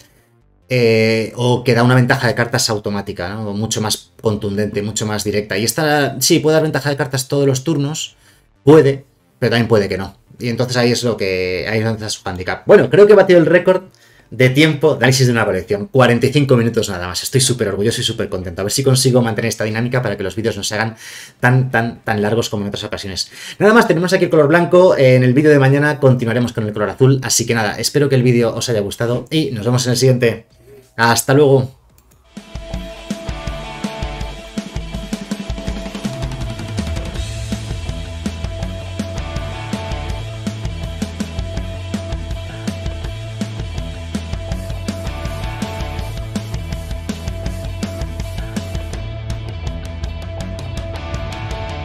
eh, o que da una ventaja de cartas automática, mucho más contundente, mucho más directa. Y esta sí puede dar ventaja de cartas todos los turnos, puede, pero también puede que no. Y entonces ahí es lo que ahí es donde está su handicap. Bueno, creo que he batido el récord de tiempo de análisis de una colección. 45 minutos nada más. Estoy súper orgulloso y súper contento. A ver si consigo mantener esta dinámica para que los vídeos no se hagan tan, tan, tan largos como en otras ocasiones. Nada más, tenemos aquí el color blanco. En el vídeo de mañana continuaremos con el color azul. Así que nada, espero que el vídeo os haya gustado y nos vemos en el siguiente. Hasta luego.